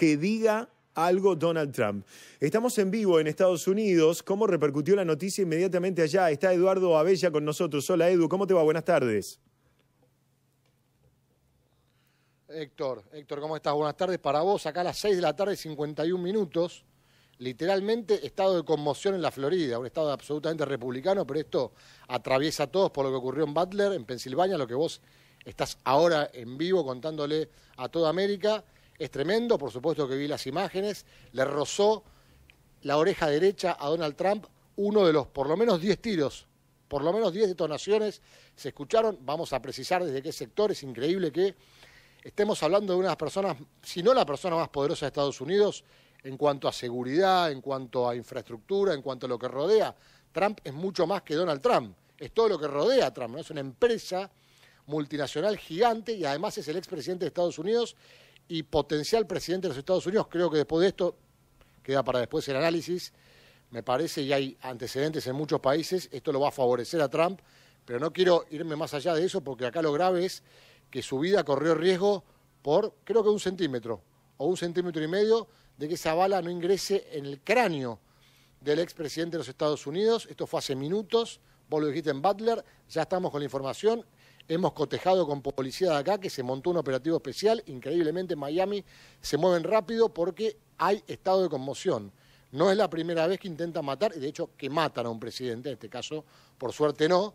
que diga algo Donald Trump. Estamos en vivo en Estados Unidos. ¿Cómo repercutió la noticia inmediatamente allá? Está Eduardo Abella con nosotros. Hola Edu, ¿cómo te va? Buenas tardes. Héctor, Héctor, ¿cómo estás? Buenas tardes para vos. Acá a las 6 de la tarde, 51 minutos. Literalmente estado de conmoción en la Florida, un estado absolutamente republicano, pero esto atraviesa a todos por lo que ocurrió en Butler, en Pensilvania, lo que vos estás ahora en vivo contándole a toda América. Es tremendo, por supuesto que vi las imágenes, le rozó la oreja derecha a Donald Trump uno de los por lo menos 10 tiros, por lo menos 10 detonaciones se escucharon, vamos a precisar desde qué sector, es increíble que estemos hablando de una de las personas, si no la persona más poderosa de Estados Unidos, en cuanto a seguridad, en cuanto a infraestructura, en cuanto a lo que rodea. Trump es mucho más que Donald Trump, es todo lo que rodea a Trump, es una empresa multinacional gigante y además es el expresidente de Estados Unidos y potencial presidente de los Estados Unidos. Creo que después de esto queda para después el análisis. Me parece, y hay antecedentes en muchos países, esto lo va a favorecer a Trump, pero no quiero irme más allá de eso porque acá lo grave es que su vida corrió riesgo por, creo que un centímetro o un centímetro y medio, de que esa bala no ingrese en el cráneo del expresidente de los Estados Unidos. Esto fue hace minutos, vos lo dijiste en Butler, ya estamos con la información. Hemos cotejado con policía de acá que se montó un operativo especial. Increíblemente en Miami se mueven rápido porque hay estado de conmoción. No es la primera vez que intentan matar, y de hecho que matan a un presidente, en este caso por suerte no,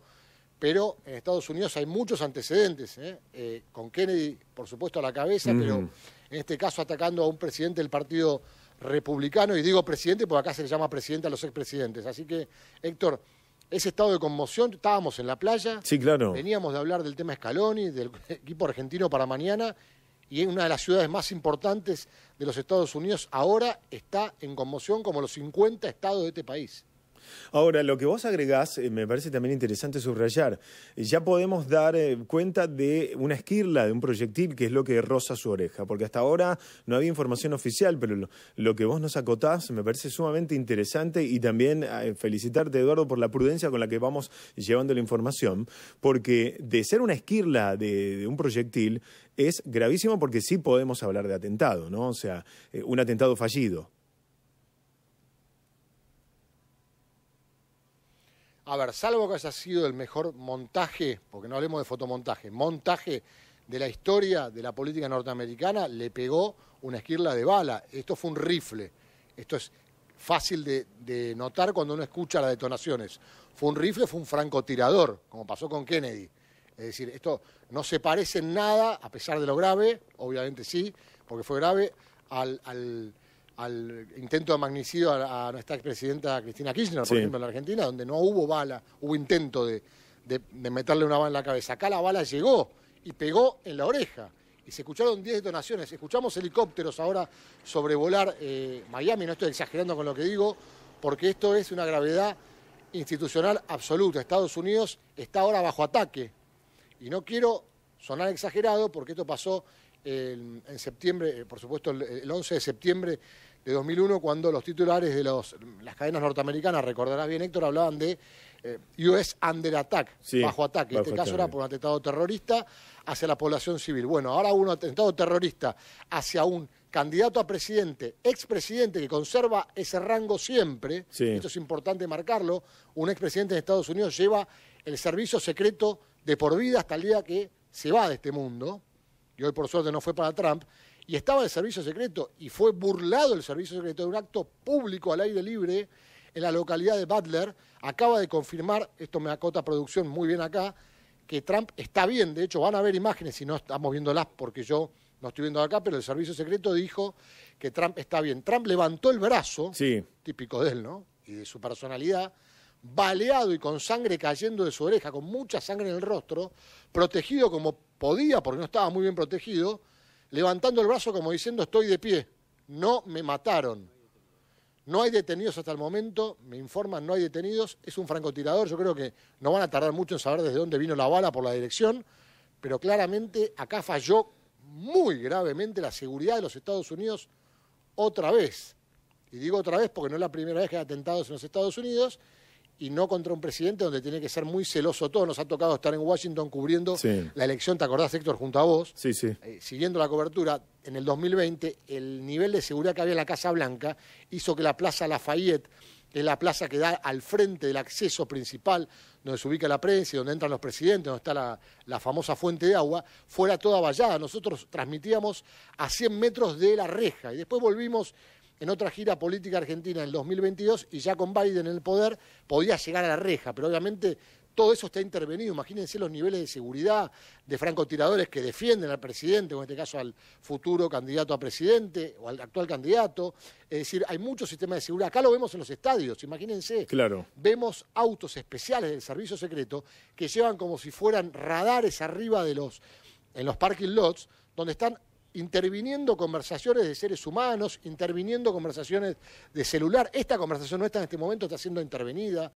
pero en Estados Unidos hay muchos antecedentes, ¿eh? Eh, con Kennedy por supuesto a la cabeza, pero mm. en este caso atacando a un presidente del partido republicano, y digo presidente porque acá se le llama presidente a los expresidentes. Así que, Héctor, ese estado de conmoción, estábamos en la playa, sí, claro. veníamos de hablar del tema Scaloni, del equipo argentino para mañana, y en una de las ciudades más importantes de los Estados Unidos ahora está en conmoción como los 50 estados de este país. Ahora, lo que vos agregás eh, me parece también interesante subrayar. Ya podemos dar eh, cuenta de una esquirla, de un proyectil, que es lo que roza su oreja, porque hasta ahora no había información oficial, pero lo, que vos nos acotás me parece sumamente interesante y también eh, felicitarte, Eduardo, por la prudencia con la que vamos llevando la información, porque de ser una esquirla de, de un proyectil es gravísimo porque sí podemos hablar de atentado, ¿no? O sea, un atentado fallido. A ver, salvo que haya sido el mejor montaje, porque no hablemos de fotomontaje, montaje de la historia de la política norteamericana, le pegó una esquirla de bala. Esto fue un rifle. Esto es fácil de, notar cuando uno escucha las detonaciones. Fue un rifle, fue un francotirador, como pasó con Kennedy. Es decir, esto no se parece en nada, a pesar de lo grave, obviamente sí, porque fue grave, al al intento de magnicidio a, nuestra expresidenta Cristina Kirchner, por ejemplo, en la Argentina, donde no hubo bala, hubo intento de, meterle una bala en la cabeza. Acá la bala llegó y pegó en la oreja. Y se escucharon 10 detonaciones. Escuchamos helicópteros ahora sobrevolar eh, Miami. No estoy exagerando con lo que digo, porque esto es una gravedad institucional absoluta. Estados Unidos está ahora bajo ataque. Y no quiero sonar exagerado, porque esto pasó en, septiembre, eh, por supuesto el, 11 de septiembre de 2001 cuando los titulares de las cadenas norteamericanas, recordarás bien Héctor, hablaban de eh, US under attack, bajo ataque. En este caso era por un atentado terrorista hacia la población civil. Bueno, ahora un atentado terrorista hacia un candidato a presidente, expresidente que conserva ese rango siempre, esto es importante marcarlo, un expresidente de Estados Unidos lleva el servicio secreto de por vida hasta el día que se va de este mundo y hoy por suerte no fue para Trump, y estaba de servicio secreto y fue burlado el servicio secreto de un acto público al aire libre en la localidad de Butler. Acaba de confirmar, esto me acota producción muy bien acá, que Trump está bien. De hecho, van a ver imágenes, si no estamos viéndolas porque yo no estoy viendo acá, pero el servicio secreto dijo que Trump está bien. Trump levantó el brazo, típico de él, ¿no? Y de su personalidad, baleado y con sangre cayendo de su oreja, con mucha sangre en el rostro, protegido como podía, porque no estaba muy bien protegido, levantando el brazo como diciendo estoy de pie, no me mataron. No hay detenidos hasta el momento, me informan, no hay detenidos. Es un francotirador, yo creo que no van a tardar mucho en saber desde dónde vino la bala por la dirección, pero claramente acá falló muy gravemente la seguridad de los Estados Unidos otra vez. Y digo otra vez porque no es la primera vez que hay atentados en los Estados Unidos y no contra un presidente donde tiene que ser muy celoso todo. Nos ha tocado estar en Washington cubriendo la elección, ¿te acordás, Héctor, junto a vos? Sí, sí. Eh, siguiendo la cobertura, en el 2020 el nivel de seguridad que había en la Casa Blanca hizo que la Plaza Lafayette, que es la plaza que da al frente del acceso principal, donde se ubica la prensa y donde entran los presidentes, donde está la, la famosa fuente de agua, fuera toda vallada. Nosotros transmitíamos a 100 metros de la reja y después volvimos en otra gira política argentina en el 2022 y ya con Biden en el poder podía llegar a la reja, pero obviamente todo eso está intervenido. Imagínense los niveles de seguridad de francotiradores que defienden al presidente, o en este caso al futuro candidato a presidente o al actual candidato. Es decir, hay muchos sistemas de seguridad. Acá lo vemos en los estadios, imagínense. Claro. Vemos autos especiales del servicio secreto que llevan como si fueran radares arriba de los en los parking lots donde están interviniendo conversaciones de seres humanos, interviniendo conversaciones de celular. Esta conversación nuestra en este momento está siendo intervenida.